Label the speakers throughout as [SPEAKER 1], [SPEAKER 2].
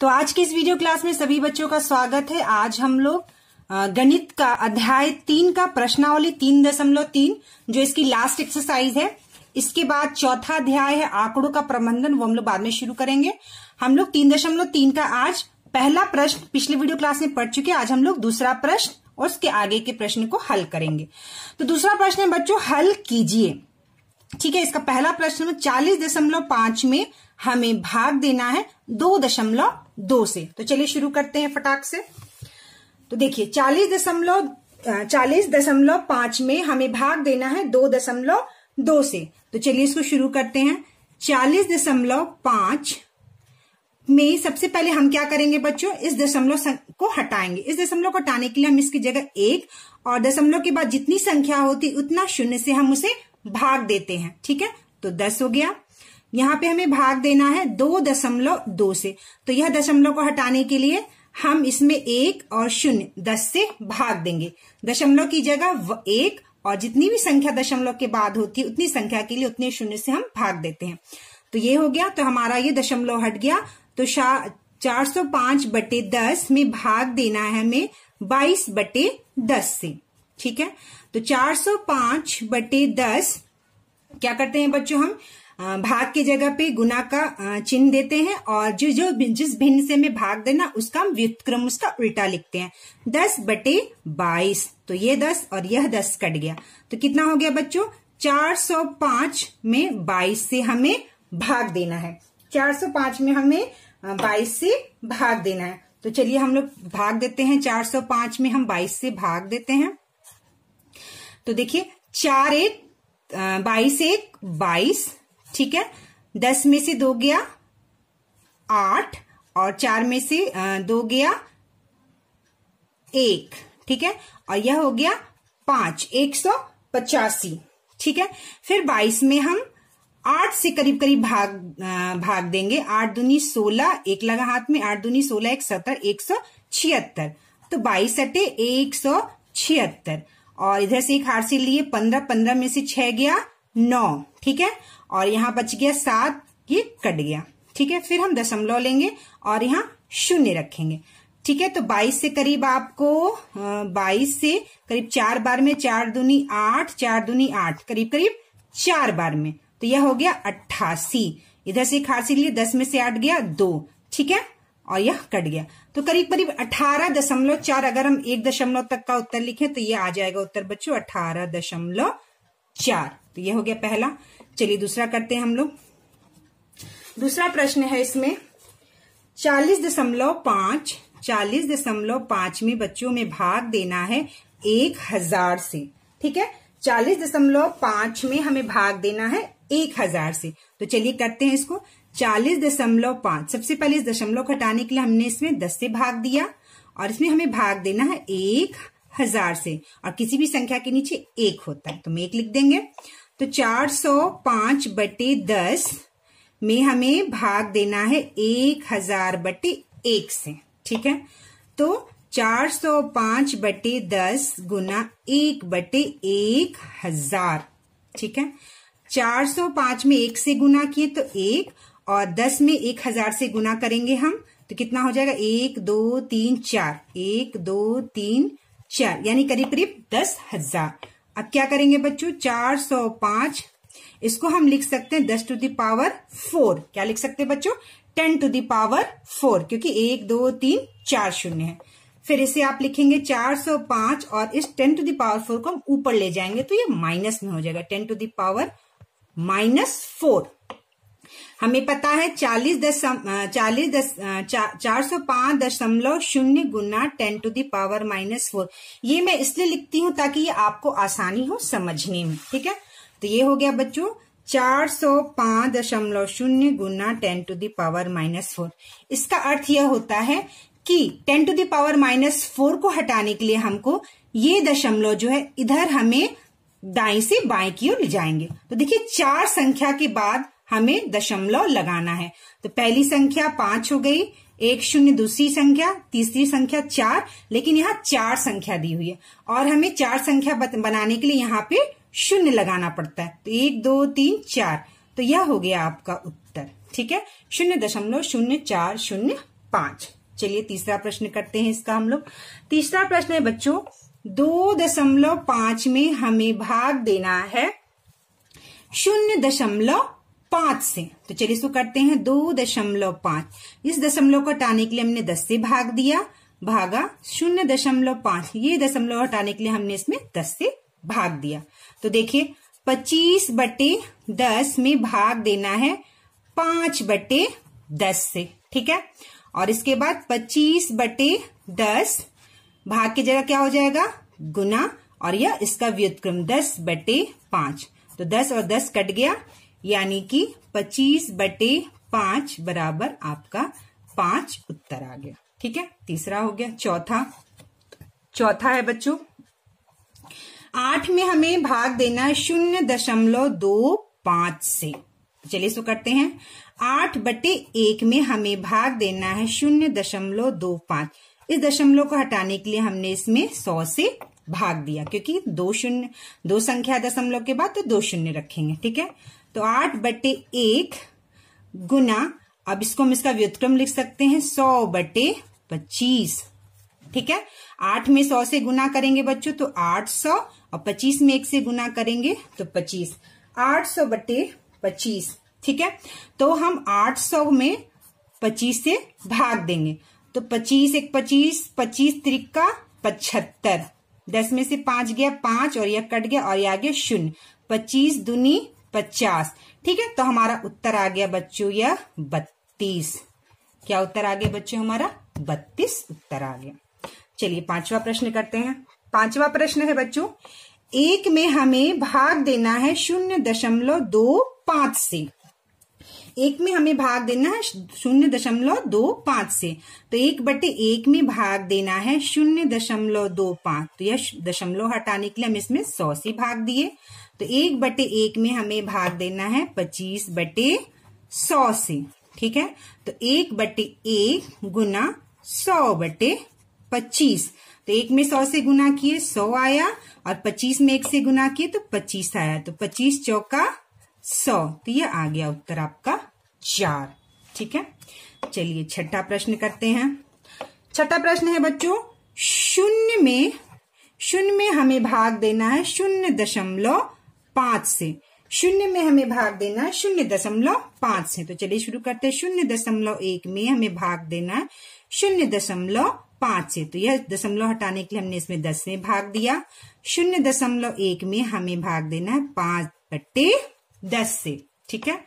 [SPEAKER 1] तो आज के इस वीडियो क्लास में सभी बच्चों का स्वागत है आज हम लोग गणित का अध्याय तीन का प्रश्नावली तीन दशमलव तीन जो इसकी लास्ट एक्सरसाइज है इसके बाद चौथा अध्याय है आंकड़ों का प्रबंधन वो हम लोग बाद में शुरू करेंगे हम लोग तीन दशमलव तीन का आज पहला प्रश्न पिछले वीडियो क्लास में पढ़ चुके आज हम लोग दूसरा प्रश्न और उसके आगे के प्रश्न को हल करेंगे तो दूसरा प्रश्न है बच्चों हल कीजिए ठीक है इसका पहला प्रश्न में चालीस दशमलव पांच में हमें भाग देना है दो दशमलव दो से तो चलिए शुरू करते हैं फटाक से तो देखिए चालीस दशमलव चालीस दशमलव पांच में हमें भाग देना है दो दशमलव दो से तो चलिए इसको शुरू करते हैं चालीस दशमलव पांच में सबसे पहले हम क्या करेंगे बच्चों इस दशमलव को हटाएंगे इस दशमलव को हटाने के लिए हम इसकी जगह एक और दशमलव के बाद जितनी संख्या होती उतना शून्य से हम उसे भाग देते हैं ठीक है तो दस हो गया यहाँ पे हमें भाग देना है दो दशमलव दो से तो यह दशमलव को हटाने के लिए हम इसमें एक और शून्य दस से भाग देंगे दशमलव की जगह एक और जितनी भी संख्या दशमलव के बाद होती है उतनी संख्या के लिए उतने शून्य से हम भाग देते हैं तो ये हो गया तो हमारा ये दशमलव हट गया तो चार सौ पांच बटे दस में भाग देना है हमें बाईस बटे दस से ठीक है तो 405 बटे दस क्या करते हैं बच्चों हम भाग की जगह पे गुना का चिन्ह देते हैं और जो जो जिस भिन्न से में भाग देना उसका हम व्युतक्रम उसका उल्टा लिखते हैं दस बटे बाईस तो ये दस और यह दस कट गया तो कितना हो गया बच्चों 405 में 22 से हमें भाग देना है 405 में हमें 22 से भाग देना है तो चलिए हम लोग भाग देते हैं 405 में हम 22 से भाग देते हैं तो देखिए चार एक बाईस एक बाईस ठीक है दस में से दो गया आठ और चार में से दो गया एक ठीक है और यह हो गया पांच एक सौ पचासी ठीक है फिर बाईस में हम आठ से करीब करीब भाग भाग देंगे आठ दूनी सोलह एक लगा हाथ में आठ दूनी सोलह एक सत्तर एक सौ छिहत्तर तो बाईस अटे एक सौ छिहत्तर और इधर से एक हार से लिए पंद्रह पंद्रह में से छह गया नौ ठीक है और यहाँ बच गया सात ये कट गया ठीक है फिर हम दशमलव लेंगे और यहाँ शून्य रखेंगे ठीक है तो 22 से करीब आपको 22 से करीब चार बार में चार दूनी आठ चार दूनी आठ करीब करीब चार बार में तो यह हो गया अट्ठासी इधर से खासी लिए दस में से आठ गया दो ठीक है और यह कट गया तो करीब करीब अठारह दशमलव चार अगर हम एक दशमलव तक का उत्तर लिखें तो यह आ जाएगा उत्तर बच्चों अठारह दशमलव चार तो यह हो गया पहला चलिए दूसरा करते हैं हम लोग दूसरा प्रश्न है इसमें चालीस दशमलव पांच चालीस दशमलव पांच में बच्चों में भाग देना है एक हजार से ठीक है चालीस दशमलव पांच में हमें भाग देना है एक हजार से तो चलिए करते हैं इसको चालीस दशमलव पांच सबसे पहले इस दशमलव घटाने के लिए हमने इसमें दस से भाग दिया और इसमें हमें भाग देना है एक हजार से और किसी भी संख्या के नीचे एक होता है तो हम एक लिख देंगे तो चार सौ पांच बटे दस में हमें भाग देना है एक हजार बटे एक से ठीक है तो चार सौ पांच बटे दस गुना एक बटे एक हजार ठीक है चार सौ पांच में एक से गुना किए तो एक और दस में एक हजार से गुना करेंगे हम तो कितना हो जाएगा एक दो तीन चार एक दो तीन चार यानी करीब करीब दस हजार अब क्या करेंगे बच्चों चार सौ पांच इसको हम लिख सकते हैं दस टू दावर फोर क्या लिख सकते हैं बच्चों टेन टू दावर फोर क्योंकि एक दो तीन चार शून्य है फिर इसे आप लिखेंगे चार सौ पांच और इस टेन टू दावर फोर को हम ऊपर ले जाएंगे तो ये माइनस में हो जाएगा ten to the power minus four हमें पता है चालीस दशम चालीस दस चार सौ पांच दशमलव शून्य गुना ten to the power minus four ये मैं इसलिए लिखती हूं ताकि ये आपको आसानी हो समझने में ठीक है तो ये हो गया बच्चों चार सौ पांच दशमलव शून्य गुना ten to the power minus four इसका अर्थ यह होता है कि ten to the power minus four को हटाने के लिए हमको ये दशमलव जो है इधर हमें दाई से बाएं की ओर ले जाएंगे तो देखिए चार संख्या के बाद हमें दशमलव लगाना है तो पहली संख्या पांच हो गई एक शून्य दूसरी संख्या तीसरी संख्या चार लेकिन यहाँ चार संख्या दी हुई है और हमें चार संख्या बनाने के लिए यहाँ पे शून्य लगाना पड़ता है तो एक दो तीन चार तो यह हो गया आपका उत्तर ठीक है शून्य दशमलव शून्य चार शून्य पांच चलिए तीसरा प्रश्न करते हैं इसका हम लोग तीसरा प्रश्न है बच्चों दो दशमलव पांच में हमें भाग देना है शून्य दशमलव पांच से तो चलिए इसको करते हैं दो दशमलव पांच इस दशमलव को हटाने के लिए हमने दस से भाग दिया भागा शून्य दशमलव पांच ये दशमलव हटाने के लिए हमने इसमें दस से भाग दिया तो देखिए पच्चीस बटे दस में भाग देना है पांच बटे दस से ठीक है और इसके बाद पच्चीस बटे दस भाग की जगह क्या हो जाएगा गुना और यह इसका व्युतक्रम दस बटे पांच तो दस और दस कट गया यानी कि 25 बटे पांच बराबर आपका पांच उत्तर आ गया ठीक है तीसरा हो गया चौथा चौथा है बच्चों आठ में हमें भाग देना है शून्य दशमलव दो पांच से चलिए इसको करते हैं आठ बटे एक में हमें भाग देना है शून्य दशमलव दो पांच इस दशमलव को हटाने के लिए हमने इसमें सौ से भाग दिया क्योंकि दो शून्य दो संख्या दशमलव के बाद तो दो शून्य रखेंगे ठीक है तो आठ बटे एक गुना अब इसको हम इसका व्युतक्रम लिख सकते हैं सौ बटे पच्चीस ठीक है आठ में सौ से गुना करेंगे बच्चों तो आठ सौ और पच्चीस में एक से गुना करेंगे तो पच्चीस आठ सौ बटे पच्चीस ठीक है तो हम आठ सौ में पच्चीस से भाग देंगे तो पच्चीस एक पच्चीस पच्चीस त्रिका पचहत्तर दस में से पांच गया पांच और यह कट गया और यह आ गया शून्य पच्चीस दुनी पचास ठीक है तो हमारा उत्तर आ गया बच्चों यह बत्तीस क्या उत्तर आ गया बच्चों हमारा बत्तीस उत्तर आ गया चलिए पांचवा प्रश्न करते हैं पांचवा प्रश्न है बच्चों एक में हमें भाग देना है शून्य दशमलव दो पांच से एक में हमें भाग देना है शून्य दशमलव दो पांच से तो एक बटे एक में भाग देना है शून्य दशमलव दो पांच तो यह दशमलव हटाने के लिए हम इसमें सौ से भाग दिए तो एक बटे एक में हमें भाग देना है पच्चीस बटे सौ से ठीक है तो एक बटे एक गुना सौ बटे पच्चीस तो एक में सौ से गुना किए सौ आया और पच्चीस में एक से गुना किए तो पच्चीस आया तो पच्चीस चौका सौ तो ये आ गया उत्तर आपका चार ठीक है चलिए छठा प्रश्न करते हैं छठा प्रश्न है बच्चों शून्य में शून्य में हमें भाग देना है शून्य दशमलव पांच से शून्य में हमें भाग देना है शून्य दशमलव पांच से तो चलिए शुरू करते हैं शून्य दशमलव एक में हमें भाग देना है शून्य दशमलव पांच से तो यह दशमलव हटाने के लिए हमने इसमें दस में भाग दिया शून्य दशमलव एक में हमें भाग देना है पांच बट्टे दस से ठीक है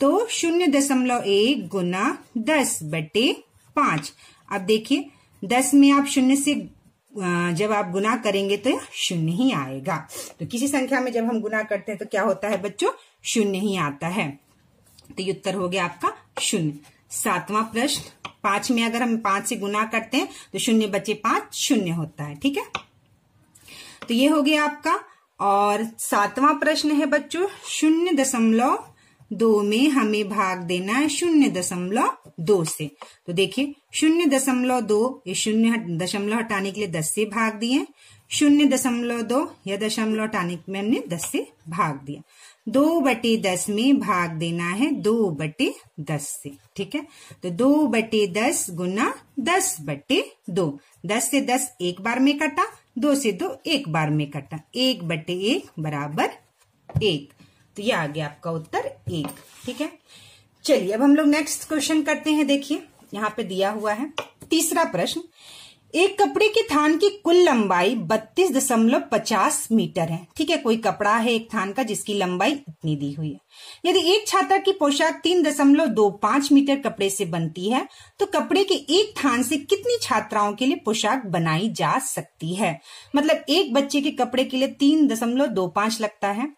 [SPEAKER 1] तो शून्य दशमलव एक गुना दस बटे पांच अब देखिए दस में आप शून्य से जब आप गुना करेंगे तो शून्य ही आएगा तो किसी संख्या में जब हम गुना करते हैं तो क्या होता है बच्चों शून्य ही आता है तो ये उत्तर हो गया आपका शून्य सातवां प्रश्न पांच में अगर हम पांच से गुना करते हैं तो शून्य बचे पांच शून्य होता है ठीक है तो ये हो गया आपका और सातवां प्रश्न है बच्चों शून्य दशमलव दो में हमें भाग देना है शून्य दशमलव दो से तो देखिए शून्य दशमलव दो ये शून्य दशमलव हटाने के लिए दस से भाग दिए शून्य दशमलव दो या दशमलव हटाने में हमने दस से भाग दिया दो बटे दस में भाग देना है दो बटे दस से ठीक है तो दो बटे दस गुना दस बटे दो दस से दस एक बार में कटा दो से दो एक बार में कटा एक बटे एक बराबर एक तो ये आ गया आपका उत्तर एक ठीक है चलिए अब हम लोग नेक्स्ट क्वेश्चन करते हैं देखिए यहाँ पे दिया हुआ है तीसरा प्रश्न एक कपड़े के थान की कुल लंबाई बत्तीस दशमलव पचास मीटर है ठीक है कोई कपड़ा है एक थान का जिसकी लंबाई इतनी दी हुई है यदि एक छात्रा की पोशाक तीन दशमलव दो पांच मीटर कपड़े से बनती है तो कपड़े के एक थान से कितनी छात्राओं के लिए पोशाक बनाई जा सकती है मतलब एक बच्चे के कपड़े के लिए तीन दशमलव दो पांच लगता है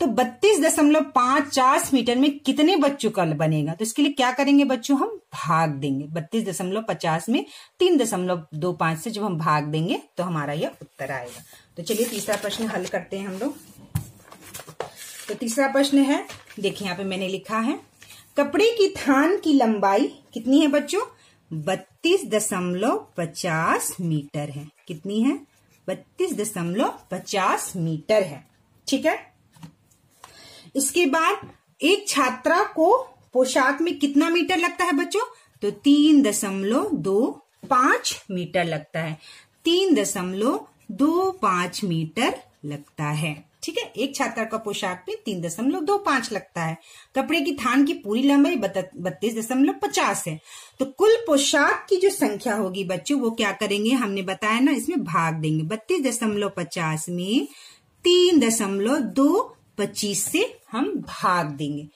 [SPEAKER 1] तो बत्तीस दशमलव पांच चार मीटर में कितने बच्चों का बनेगा तो इसके लिए क्या करेंगे बच्चों हम भाग देंगे बत्तीस दशमलव पचास में तीन दशमलव दो पांच से जब हम भाग देंगे तो हमारा यह उत्तर आएगा तो चलिए तीसरा प्रश्न हल करते हैं हम लोग तो तीसरा प्रश्न है देखिए यहाँ पे मैंने लिखा है कपड़े की थान की लंबाई कितनी है बच्चों बत्तीस दशमलव पचास मीटर है कितनी है बत्तीस दशमलव पचास मीटर है ठीक है इसके बाद एक छात्रा को पोशाक में कितना मीटर लगता है बच्चों तो तीन दशमलव दो पांच मीटर लगता है तीन दशमलव दो पांच मीटर लगता है ठीक है एक छात्रा का पोशाक में तीन दशमलव दो पांच लगता है कपड़े की थान की पूरी लंबाई बत्तीस दशमलव पचास है तो कुल पोशाक की जो संख्या होगी बच्चों वो क्या करेंगे हमने बताया ना इसमें भाग देंगे बत्तीस दशमलव पचास में तीन दशमलव दो पच्चीस से हम भाग देंगे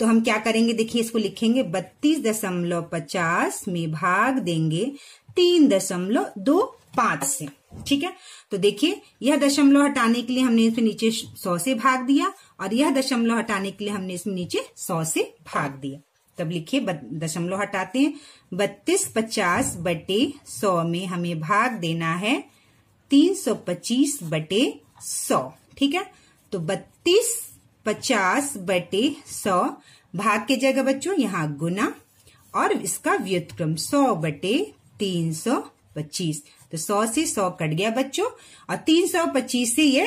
[SPEAKER 1] तो हम क्या करेंगे देखिए इसको लिखेंगे बत्तीस दशमलव पचास में भाग देंगे तीन दशमलव दो पांच से ठीक है तो देखिए यह दशमलव हटाने के लिए हमने इसमें नीचे सौ से भाग दिया और यह दशमलव हटाने के लिए हमने इसमें नीचे सौ से भाग दिया तब लिखिए दशमलव हटाते हैं बत्तीस पचास बटे सौ में हमें भाग देना है तीन सौ पच्चीस बटे सौ ठीक है तो बत्तीस पचास बटे सौ भाग के जगह बच्चों यहाँ गुना और इसका व्युतक्रम सौ बटे तीन सौ पच्चीस तो सौ से सौ कट गया बच्चों और तीन सौ पच्चीस से ये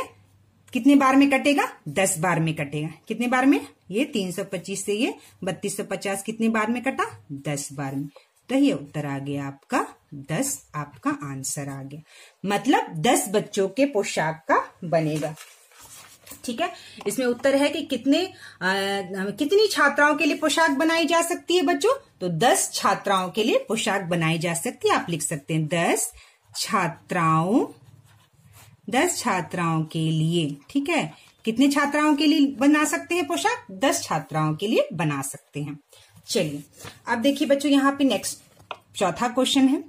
[SPEAKER 1] कितने बार में कटेगा दस बार में कटेगा कितने बार में ये तीन सौ पच्चीस से ये बत्तीस सौ पचास कितने बार में कटा दस बार में तो ये उत्तर आ गया आपका दस आपका आंसर आ गया मतलब दस बच्चों के पोशाक का बनेगा ठीक है इसमें उत्तर है कि कितने आ, कितनी छात्राओं के लिए पोशाक बनाई जा सकती है बच्चों तो दस छात्राओं के लिए पोशाक बनाई जा सकती है आप लिख सकते हैं दस छात्राओं दस छात्राओं के लिए ठीक है कितने छात्राओं के लिए बना सकते हैं पोशाक दस छात्राओं के लिए बना सकते हैं चलिए अब देखिए बच्चों यहाँ पे नेक्स्ट चौथा क्वेश्चन है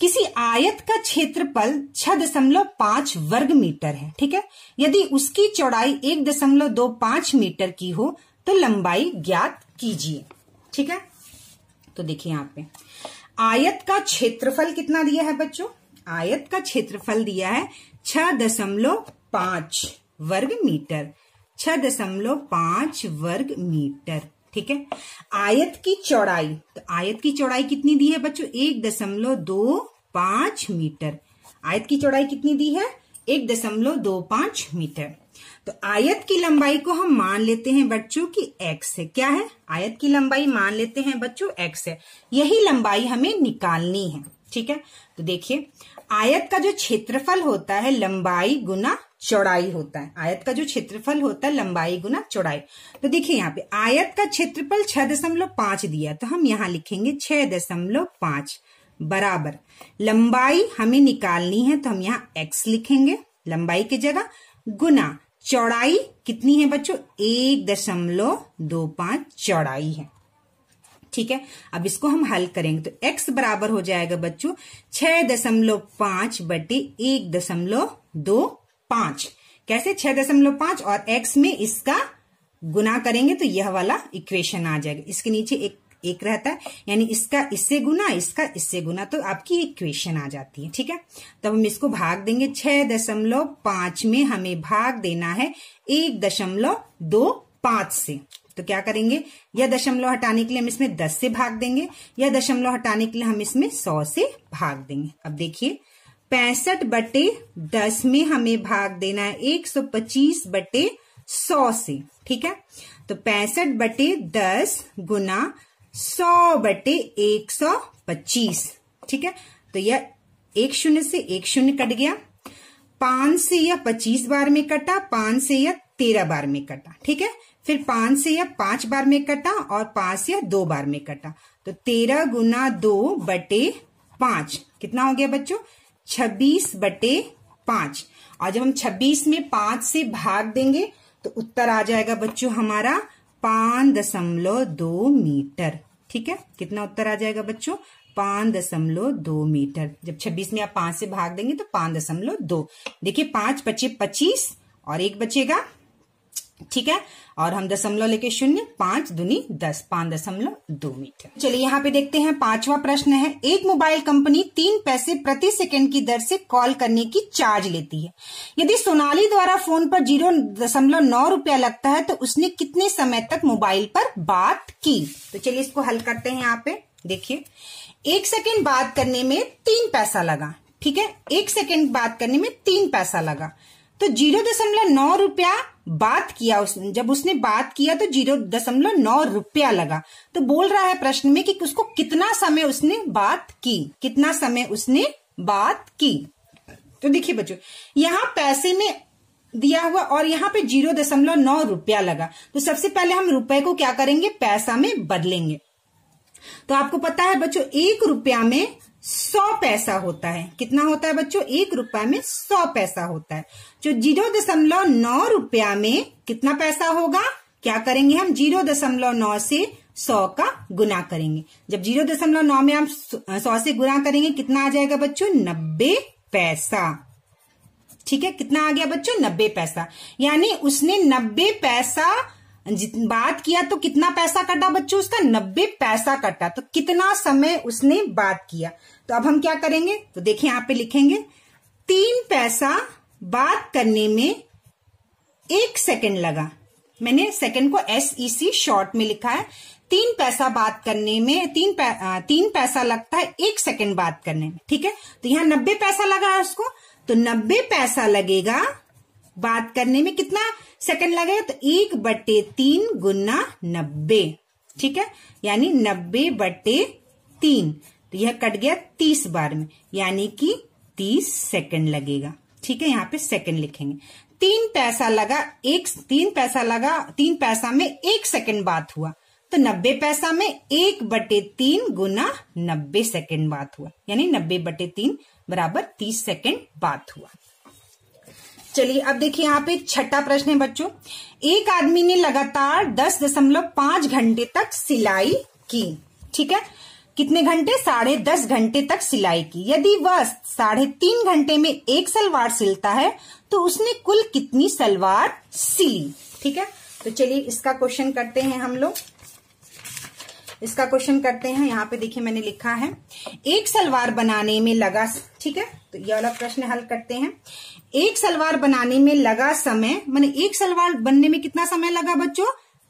[SPEAKER 1] किसी आयत का क्षेत्रफल छह दशमलव पांच वर्ग मीटर है ठीक है यदि उसकी चौड़ाई एक दशमलव दो पांच मीटर की हो तो लंबाई ज्ञात कीजिए ठीक है तो देखिए यहां पे आयत का क्षेत्रफल कितना दिया है बच्चों आयत का क्षेत्रफल दिया है छह दशमलव पांच वर्ग मीटर छह दशमलव पांच वर्ग मीटर ठीक है आयत की चौड़ाई तो आयत की चौड़ाई कितनी दी है बच्चों एक दशमलव दो पांच मीटर आयत की चौड़ाई कितनी दी है एक दशमलव दो पांच मीटर तो आयत की लंबाई को हम मान लेते हैं बच्चों की एक्स है क्या है आयत की लंबाई मान लेते हैं बच्चों एक्स है यही लंबाई हमें निकालनी है ठीक है तो देखिए आयत का जो क्षेत्रफल होता है लंबाई गुना चौड़ाई होता है आयत का जो क्षेत्रफल होता है लंबाई गुना चौड़ाई तो देखिए यहाँ पे आयत का क्षेत्रफल छह दशमलव पांच दिया तो हम यहाँ लिखेंगे छह दशमलव पांच बराबर लंबाई हमें निकालनी है तो हम यहाँ एक्स लिखेंगे लंबाई की जगह गुना चौड़ाई कितनी है बच्चों एक दशमलव दो पांच चौड़ाई है ठीक है अब इसको हम हल करेंगे तो x बराबर हो जाएगा बच्चों छह दशमलव पांच बटे एक दशमलव दो पांच कैसे छह दशमलव पांच और x में इसका गुना करेंगे तो यह वाला इक्वेशन आ जाएगा इसके नीचे एक एक रहता है यानी इसका इससे गुना इसका इससे गुना तो आपकी इक्वेशन आ जाती है ठीक है तब हम इसको भाग देंगे छह दशमलव पांच में हमें भाग देना है एक दशमलव दो पांच से तो क्या करेंगे यह दशमलव हटाने के लिए हम इसमें दस से भाग देंगे यह दशमलव हटाने के लिए हम इसमें सौ से भाग देंगे अब देखिए पैंसठ बटे दस में हमें भाग देना है एक सौ पच्चीस बटे सौ से ठीक है तो पैंसठ बटे दस गुना सौ बटे एक सौ पच्चीस ठीक है तो यह एक शून्य से एक शून्य कट गया पांच से यह पच्चीस बार में कटा पांच से यह तेरह बार में कटा ठीक है फिर पांच से या पांच बार में कटा और पांच से या दो बार में कटा तो तेरह गुना दो बटे पांच कितना हो गया बच्चों छब्बीस बटे पांच और जब हम छब्बीस में पांच से भाग देंगे तो उत्तर आ जाएगा बच्चों हमारा पांच दशमलव दो मीटर ठीक है कितना उत्तर आ जाएगा बच्चों पांच दशमलव दो मीटर जब छब्बीस में आप पांच से भाग देंगे तो पांच दशमलव दो देखिये पांच बच्चे पच्चीस और एक बचेगा ठीक है और हम दशमलव लेके शून्य पांच दुनी दस पांच दशमलव दो मीटर चलिए यहाँ पे देखते हैं पांचवा प्रश्न है एक मोबाइल कंपनी तीन पैसे प्रति सेकंड की दर से कॉल करने की चार्ज लेती है यदि सोनाली द्वारा फोन पर जीरो दशमलव नौ रूपया लगता है तो उसने कितने समय तक मोबाइल पर बात की तो चलिए इसको हल करते हैं यहाँ पे देखिए एक सेकेंड बात करने में तीन पैसा लगा ठीक है एक सेकेंड बात करने में तीन पैसा लगा तो जीरो दशमलव नौ रूपया बात किया उस जब उसने बात किया तो जीरो दशमलव नौ रुपया लगा तो बोल रहा है प्रश्न में कि उसको कितना समय उसने बात की कितना समय उसने बात की तो देखिए बच्चों यहाँ पैसे में दिया हुआ और यहाँ पे जीरो दशमलव नौ रुपया लगा तो सबसे पहले हम रुपए को क्या करेंगे पैसा में बदलेंगे तो आपको पता है बच्चों एक रुपया में सौ पैसा होता है कितना होता है बच्चों एक रुपया में सौ पैसा होता है जो जीरो दशमलव नौ रुपया में कितना पैसा होगा क्या करेंगे हम जीरो दशमलव नौ से सौ का गुना करेंगे जब जीरो दशमलव नौ में हम सौ से गुना करेंगे कितना आ जाएगा बच्चों नब्बे पैसा ठीक है कितना आ गया बच्चों नब्बे पैसा यानी उसने नब्बे पैसा बात किया तो कितना पैसा कटा बच्चों उसका नब्बे पैसा कटा तो कितना समय उसने बात किया तो अब हम क्या करेंगे तो देखिए यहां पे लिखेंगे तीन पैसा बात करने में एक सेकंड लगा मैंने सेकंड को एस ई सी शॉर्ट में लिखा है तीन पैसा बात करने में तीन पै, आ, तीन पैसा लगता है एक सेकंड बात करने में ठीक है तो यहां नब्बे पैसा लगा है उसको तो नब्बे पैसा लगेगा बात करने में कितना सेकंड लगेगा तो एक बट्टे तीन गुना नब्बे ठीक है यानी नब्बे बट्टे तीन तो यह कट गया तीस बार में यानी कि तीस सेकंड लगेगा ठीक है यहाँ पे सेकंड लिखेंगे तीन पैसा लगा एक तीन पैसा लगा तीन पैसा में एक सेकंड बात हुआ तो नब्बे पैसा में एक बटे तीन गुना नब्बे सेकंड बात हुआ यानी नब्बे बटे तीन बराबर तीस सेकंड बात हुआ चलिए अब देखिए यहाँ पे छठा प्रश्न है बच्चों एक आदमी ने लगातार दस दशमलव पांच घंटे तक सिलाई की ठीक है कितने घंटे साढ़े दस घंटे तक सिलाई की यदि वह साढ़े तीन घंटे में एक सलवार सिलता है तो उसने कुल कितनी सलवार सिली ठीक है तो चलिए इसका क्वेश्चन करते हैं हम लोग इसका क्वेश्चन करते हैं यहाँ पे देखिए मैंने लिखा है एक सलवार बनाने में लगा ठीक है तो ये वाला प्रश्न हल करते हैं एक सलवार बनाने में लगा समय मैंने एक सलवार बनने में कितना समय लगा बच्चों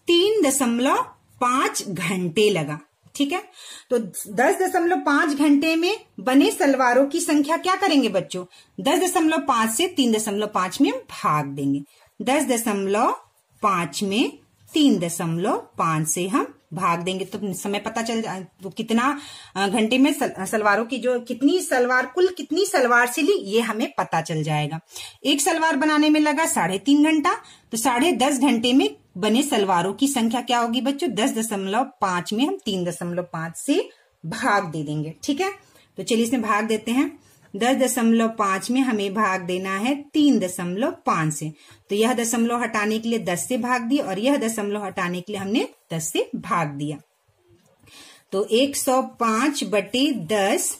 [SPEAKER 1] तीन दशमलव पांच घंटे लगा ठीक है तो दस दशमलव पांच घंटे में बने सलवारों की संख्या क्या करेंगे बच्चों दस दशमलव पांच से तीन दशमलव पांच में भाग देंगे दस दशमलव पांच में तीन दशमलव पांच से हम भाग देंगे तो समय पता चल वो कितना घंटे में सल, सलवारों की जो कितनी सलवार कुल कितनी सलवार सिली ये हमें पता चल जाएगा एक सलवार बनाने में लगा साढ़े तीन घंटा तो साढ़े दस घंटे में बने सलवारों की संख्या क्या होगी बच्चों दस दशमलव पांच में हम तीन दशमलव पांच से भाग दे देंगे ठीक है तो चलिए इसमें भाग देते हैं दस दशमलव पांच में हमें भाग देना है तीन दशमलव पांच से तो यह दशमलव हटाने के लिए दस से भाग दिया और यह दशमलव हटाने के लिए हमने दस से भाग दिया तो एक सौ पांच बटे दस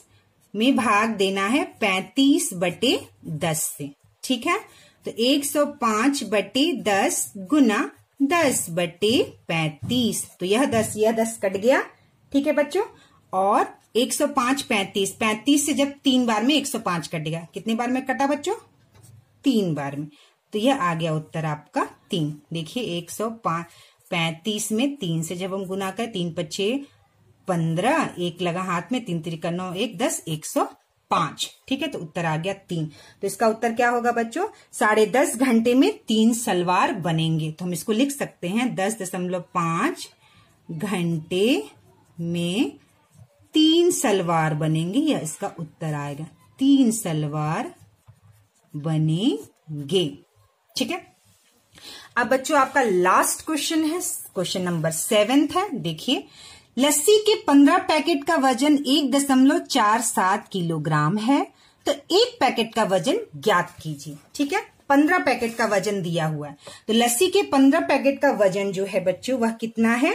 [SPEAKER 1] में भाग देना है पैंतीस बटे दस से ठीक है तो एक सौ पांच बटे दस गुना दस बटे पैंतीस तो यह दस यह दस कट गया ठीक है बच्चों और एक सौ पांच पैंतीस पैंतीस से जब तीन बार में एक सौ पांच कटेगा कितने बार में कटा बच्चों तीन बार में तो यह आ गया उत्तर आपका तीन देखिए एक सौ पैंतीस में तीन से जब हम गुना करें तीन पच्चे पंद्रह एक लगा हाथ में तीन तिरका नौ एक दस एक सौ पांच ठीक है तो उत्तर आ गया तीन तो इसका उत्तर क्या होगा बच्चों साढ़े दस घंटे में तीन सलवार बनेंगे तो हम इसको लिख सकते हैं दस दशमलव पांच घंटे में तीन सलवार बनेंगे या इसका उत्तर आएगा तीन सलवार बनेंगे ठीक है अब बच्चों आपका लास्ट क्वेश्चन है क्वेश्चन नंबर सेवेंथ है देखिए लस्सी के पंद्रह पैकेट का वजन एक दशमलव चार सात किलोग्राम है तो एक पैकेट का वजन ज्ञात कीजिए ठीक है पंद्रह पैकेट का वजन दिया हुआ है तो लस्सी के पंद्रह पैकेट का वजन जो है बच्चों वह कितना है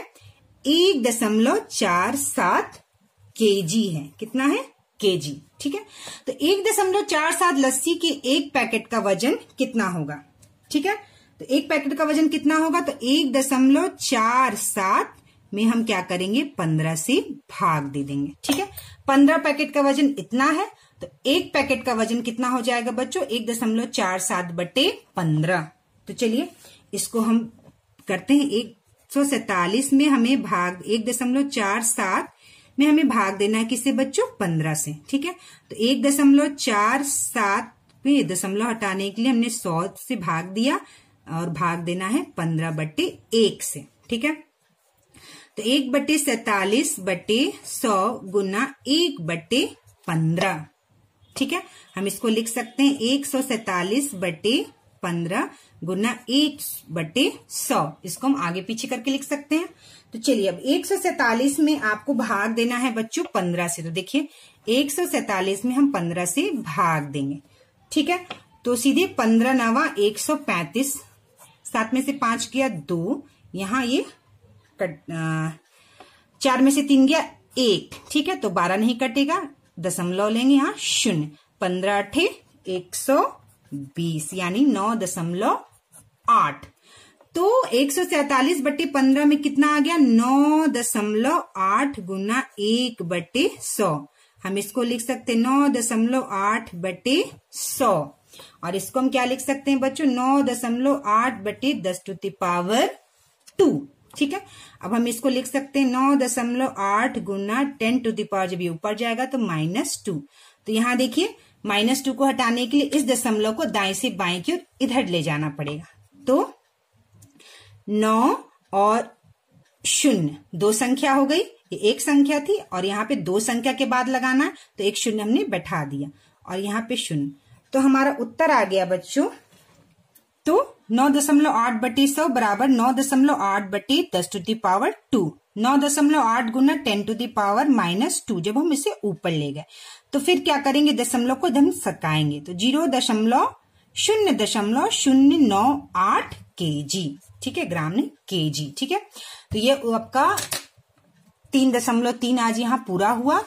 [SPEAKER 1] एक दशमलव चार सात केजी है कितना है केजी ठीक है तो एक दशमलव चार सात लस्सी के एक पैकेट का वजन कितना होगा ठीक है तो एक पैकेट का वजन कितना होगा तो एक दशमलव चार सात में हम क्या करेंगे पंद्रह से भाग दे देंगे ठीक है पंद्रह पैकेट का वजन इतना है तो एक पैकेट का वजन कितना हो जाएगा बच्चों एक दशमलव चार सात बटे पंद्रह तो चलिए इसको हम करते हैं एक सौ सैतालीस में हमें भाग एक दशमलव चार सात में हमें भाग देना है किससे बच्चों पंद्रह से ठीक है तो एक दशमलव चार सात में दशमलव हटाने के लिए हमने सौ से भाग दिया और भाग देना है पंद्रह बट्टे एक से ठीक है तो एक बट्टे सैतालीस बट्टे सौ गुना एक बट्टे पंद्रह ठीक है हम इसको लिख सकते हैं एक सौ सैतालीस बटे पंद्रह गुना एक बटे सौ इसको हम आगे पीछे करके लिख सकते हैं तो चलिए अब एक में आपको भाग देना है बच्चों पंद्रह से तो देखिए एक में हम पंद्रह से भाग देंगे ठीक है तो सीधे पंद्रह नवा एक सौ पैंतीस सात में से पांच गया दो यहाँ ये कट आ, चार में से तीन गया एक ठीक है तो बारह नहीं कटेगा दशमलव लेंगे यहाँ शून्य पंद्रह अठे एक सौ बीस यानी नौ दशमलव आठ तो एक सौ सैतालीस बट्टे पंद्रह में कितना आ गया नौ दशमलव आठ गुना एक बटे सौ हम इसको लिख सकते हैं नौ दशमलव आठ बटे सौ और इसको हम क्या लिख सकते हैं बच्चों नौ दशमलव आठ बटे दस टू दी पावर टू ठीक है अब हम इसको लिख सकते हैं नौ दशमलव आठ गुना टेन टू दी पावर जब ये ऊपर जाएगा तो माइनस टू तो यहां देखिए माइनस टू को हटाने के लिए इस दशमलव को दाएं से बाएं की ओर इधर ले जाना पड़ेगा तो नौ और शून्य दो संख्या हो गई ये एक संख्या थी और यहाँ पे दो संख्या के बाद लगाना तो एक शून्य हमने बैठा दिया और यहाँ पे शून्य तो हमारा उत्तर आ गया बच्चों तो नौ दशमलव आठ बटी सौ बराबर नौ दशमलव आठ बटी दस टू दी पावर टू नौ दशमलव आठ गुना ten to the power minus two जब हम इसे ऊपर ले गए तो फिर क्या करेंगे दशमलव को हम सकाएंगे तो जीरो दशमलव शून्य दशमलव शून्य नौ आठ के जी ठीक है ग्राम ने के जी ठीक है तो ये आपका तीन दशमलव तीन आज यहाँ पूरा हुआ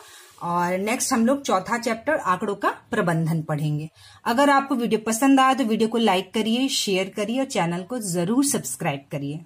[SPEAKER 1] और नेक्स्ट हम लोग चौथा चैप्टर आंकड़ों का प्रबंधन पढ़ेंगे अगर आपको वीडियो पसंद आया तो वीडियो को लाइक करिए शेयर करिए और चैनल को जरूर सब्सक्राइब करिए